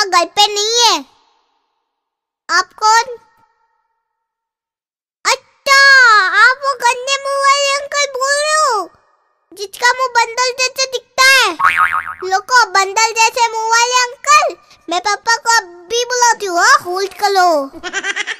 पापा घर पे नहीं है आप कौन अच्छा आप वो गंदे मोबाइल अंकल बोल रहे हो जिसका मुंह बंदर जैसे दिखता है लोगो बंदर जैसे मोबाइल अंकल मैं पापा को अब भी बुलाती हूँ हाँ, होल्ड कर लो